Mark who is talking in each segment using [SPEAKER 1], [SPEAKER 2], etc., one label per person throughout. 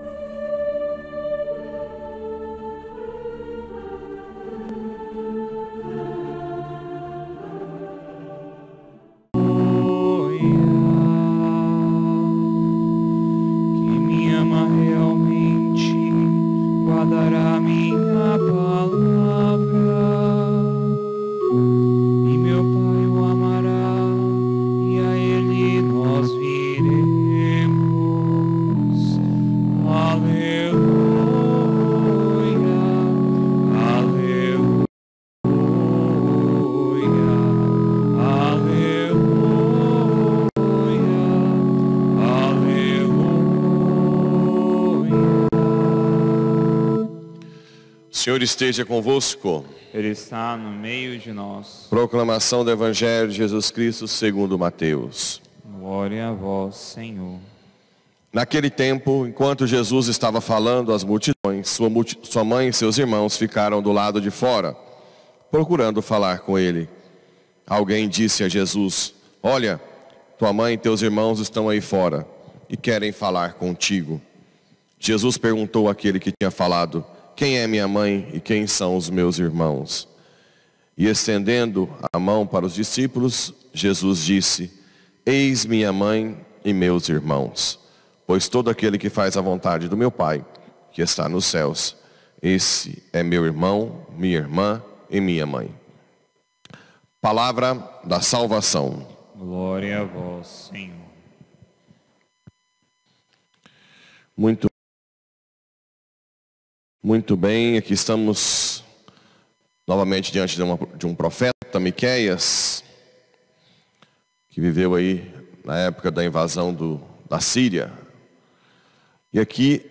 [SPEAKER 1] Thank you. Senhor esteja convosco. Ele está no meio de nós. Proclamação do Evangelho de Jesus Cristo segundo Mateus. Glória a vós, Senhor. Naquele tempo, enquanto Jesus estava falando às multidões, sua, multi... sua mãe e seus irmãos ficaram do lado de fora, procurando falar com ele. Alguém disse a Jesus, olha, tua mãe e teus irmãos estão aí fora e querem falar contigo. Jesus perguntou àquele que tinha falado, quem é minha mãe e quem são os meus irmãos? E estendendo a mão para os discípulos, Jesus disse, eis minha mãe e meus irmãos, pois todo aquele que faz a vontade do meu Pai, que está nos céus, esse é meu irmão, minha irmã e minha mãe. Palavra da salvação. Glória a vós, Senhor. Muito muito bem, aqui estamos novamente diante de, uma, de, um profeta, Miqueias, que viveu aí na época da invasão do, da Síria. E aqui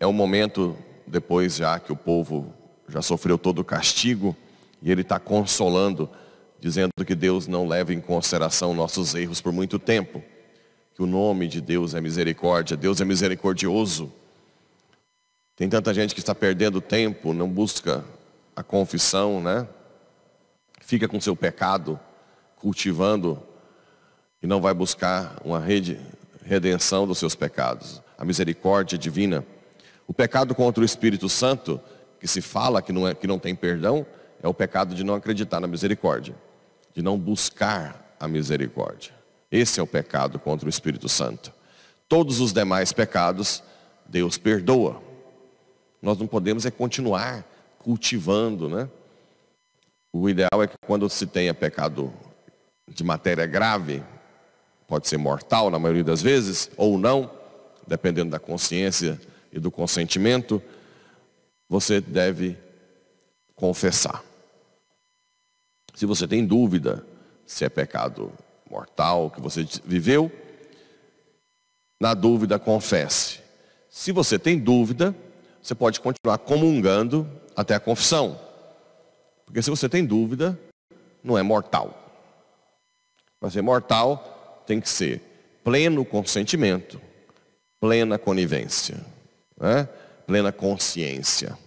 [SPEAKER 1] é o momento, depois já que o povo já sofreu todo o castigo, e ele está consolando, dizendo que Deus não leva em consideração nossos erros por muito tempo, que o nome de Deus é misericórdia, Deus é misericordioso. Tem tanta gente que está perdendo tempo, não busca a confissão, né? Fica com seu pecado cultivando e não vai buscar uma rede, redenção dos seus pecados, a misericórdia divina. O pecado contra o Espírito Santo, que se fala que não, é, que não tem perdão, é o pecado de não acreditar na misericórdia, de não buscar a misericórdia. Esse é o pecado contra o Espírito Santo. Todos os demais pecados, Deus perdoa, nós não podemos é continuar cultivando, né? O ideal é que quando se tenha pecado de matéria grave, pode ser mortal na maioria das vezes, ou não, dependendo da consciência e do consentimento, você deve confessar. Se você tem dúvida se é pecado mortal que você viveu, na dúvida confesse. Se você tem dúvida, você pode continuar comungando até a confissão. Porque se você tem dúvida, não é mortal. Para ser mortal, tem que ser pleno consentimento, plena conivência, né? plena consciência.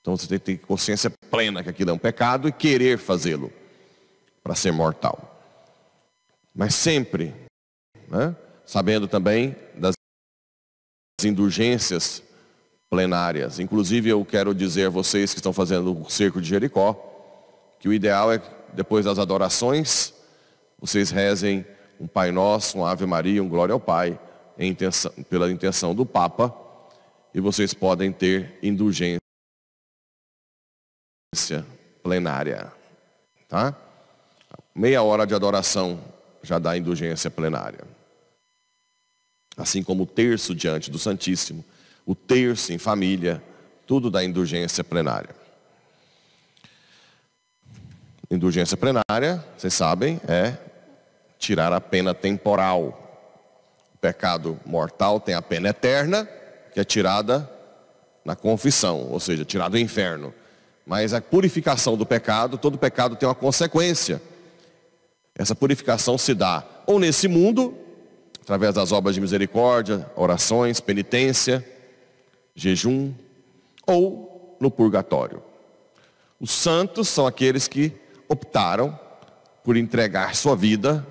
[SPEAKER 1] Então você tem que ter consciência plena que aquilo é um pecado e querer fazê-lo para ser mortal. Mas sempre, né? sabendo também das indulgências plenárias. Inclusive, eu quero dizer a vocês que estão fazendo o cerco de Jericó, que o ideal é, depois das adorações, vocês rezem um Pai Nosso, um Ave Maria, um Glória ao Pai, intenção, pela intenção do Papa, e vocês podem ter indulgência plenária. Tá? Meia hora de adoração já dá indulgência plenária. Assim como o terço diante do Santíssimo o terço em família, tudo da indulgência plenária. Indulgência plenária, vocês sabem, é tirar a pena temporal. O pecado mortal tem a pena eterna, que é tirada na confissão, ou seja, tirada do inferno. Mas a purificação do pecado, todo pecado tem uma consequência. Essa purificação se dá ou nesse mundo, através das obras de misericórdia, orações, penitência, jejum ou no purgatório. Os santos são aqueles que optaram por entregar sua vida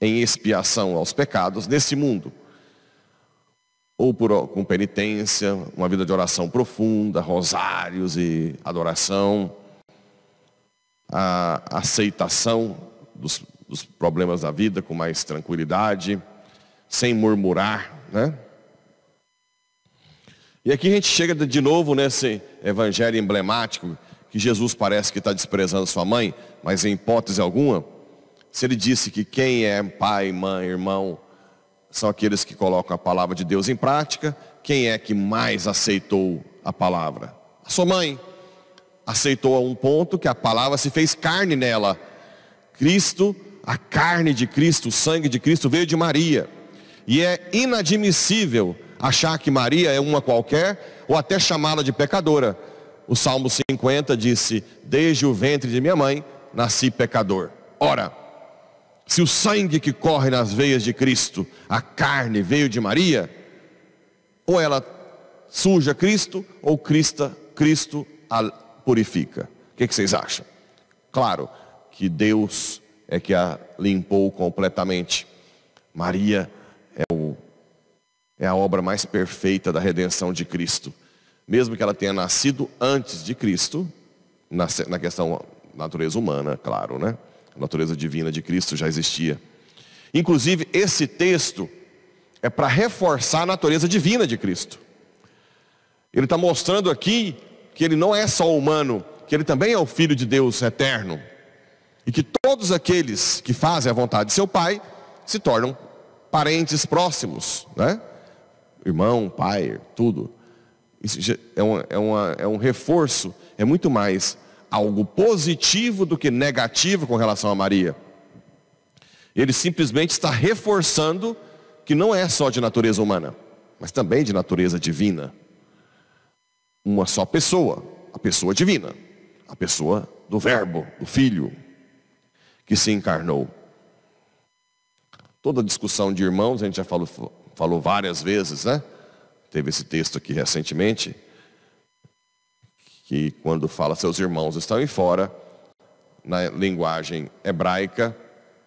[SPEAKER 1] em expiação aos pecados nesse mundo. Ou por, com penitência, uma vida de oração profunda, rosários e adoração, a aceitação dos, dos problemas da vida com mais tranquilidade, sem murmurar, né? E aqui a gente chega de novo nesse evangelho emblemático, que Jesus parece que está desprezando sua mãe, mas em hipótese alguma, se ele disse que quem é pai, mãe, irmão, são aqueles que colocam a palavra de Deus em prática, quem é que mais aceitou a palavra? A sua mãe aceitou a um ponto que a palavra se fez carne nela. Cristo, a carne de Cristo, o sangue de Cristo veio de Maria. E é inadmissível achar que Maria é uma qualquer, ou até chamá-la de pecadora. O Salmo 50 disse: Desde o ventre de minha mãe nasci pecador. Ora, se o sangue que corre nas veias de Cristo, a carne veio de Maria, ou ela suja Cristo, ou Cristo, Cristo a purifica. O que, que vocês acham? Claro que Deus é que a limpou completamente. Maria é a obra mais perfeita da redenção de Cristo. Mesmo que ela tenha nascido antes de Cristo, na, questão natureza humana, claro, né? A natureza divina de Cristo já existia. Inclusive, esse texto é para reforçar a natureza divina de Cristo. Ele está mostrando aqui que ele não é só humano, que ele também é o Filho de Deus eterno. E que todos aqueles que fazem a vontade de seu Pai se tornam parentes próximos, né? irmão, pai, tudo. Isso é, uma, é, uma, é um reforço, é muito mais algo positivo do que negativo com relação a Maria. Ele simplesmente está reforçando que não é só de natureza humana, mas também de natureza divina. Uma só pessoa, a pessoa divina, a pessoa do Verbo, do Filho, que se encarnou. Toda discussão de irmãos, a gente já falou, falou várias vezes, né? Teve esse texto aqui recentemente, que quando fala seus irmãos estão em fora, na linguagem hebraica,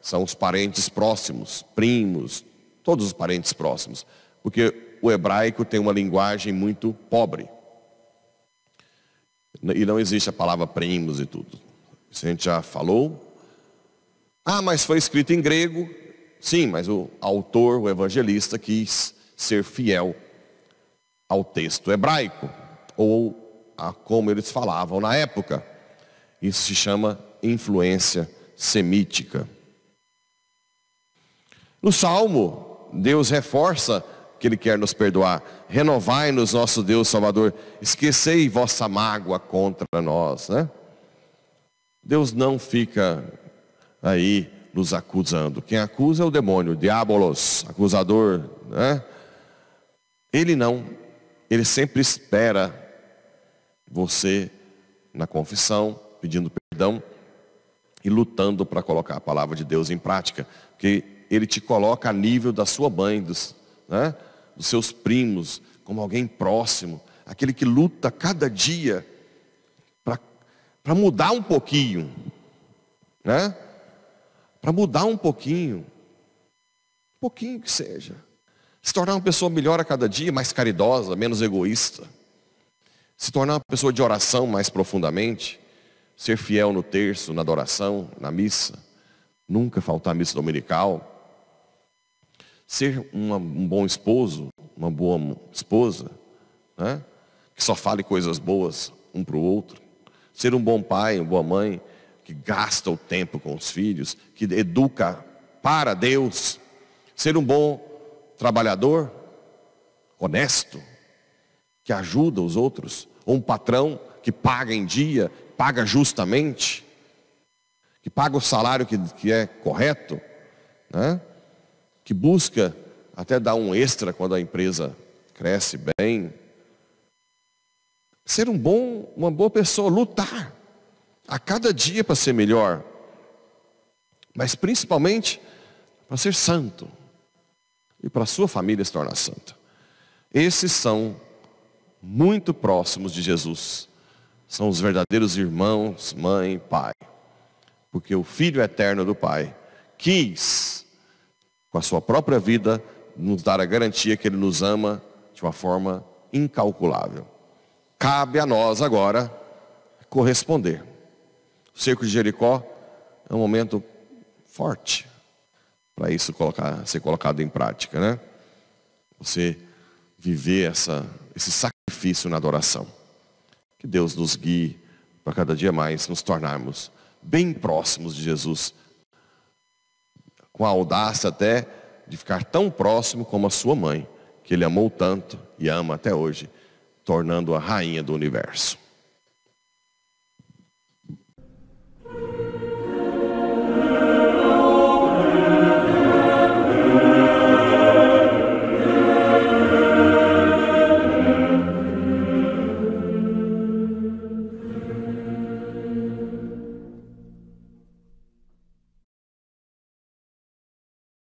[SPEAKER 1] são os parentes próximos, primos, todos os parentes próximos. Porque o hebraico tem uma linguagem muito pobre. E não existe a palavra primos e tudo. Isso a gente já falou. Ah, mas foi escrito em grego, Sim, mas o autor, o evangelista, quis ser fiel ao texto hebraico, ou a como eles falavam na época. Isso se chama influência semítica. No Salmo, Deus reforça que Ele quer nos perdoar. Renovai-nos, nosso Deus Salvador. Esquecei vossa mágoa contra nós. Né? Deus não fica aí nos acusando. Quem acusa é o demônio, o diabolos, acusador, né? Ele não, ele sempre espera você na confissão, pedindo perdão e lutando para colocar a palavra de Deus em prática, porque ele te coloca a nível da sua mãe, dos, né? dos seus primos, como alguém próximo, aquele que luta cada dia para mudar um pouquinho, né? para mudar um pouquinho, um pouquinho que seja, se tornar uma pessoa melhor a cada dia, mais caridosa, menos egoísta, se tornar uma pessoa de oração mais profundamente, ser fiel no terço, na adoração, na missa, nunca faltar missa dominical, ser uma, um bom esposo, uma boa esposa, né? que só fale coisas boas um para o outro, ser um bom pai, uma boa mãe, que gasta o tempo com os filhos, que educa para Deus, ser um bom trabalhador, honesto, que ajuda os outros, ou um patrão que paga em dia, paga justamente, que paga o salário que, que é correto, né? que busca até dar um extra quando a empresa cresce bem. Ser um bom, uma boa pessoa, lutar a cada dia para ser melhor, mas principalmente para ser santo e para a sua família se tornar santa. Esses são muito próximos de Jesus. São os verdadeiros irmãos, mãe, pai. Porque o Filho eterno do Pai quis, com a sua própria vida, nos dar a garantia que Ele nos ama de uma forma incalculável. Cabe a nós agora corresponder. O cerco de Jericó é um momento forte para isso colocar, ser colocado em prática, né? Você viver essa, esse sacrifício na adoração. Que Deus nos guie para cada dia mais nos tornarmos bem próximos de Jesus, com a audácia até de ficar tão próximo como a sua mãe, que ele amou tanto e ama até hoje, tornando a rainha do universo.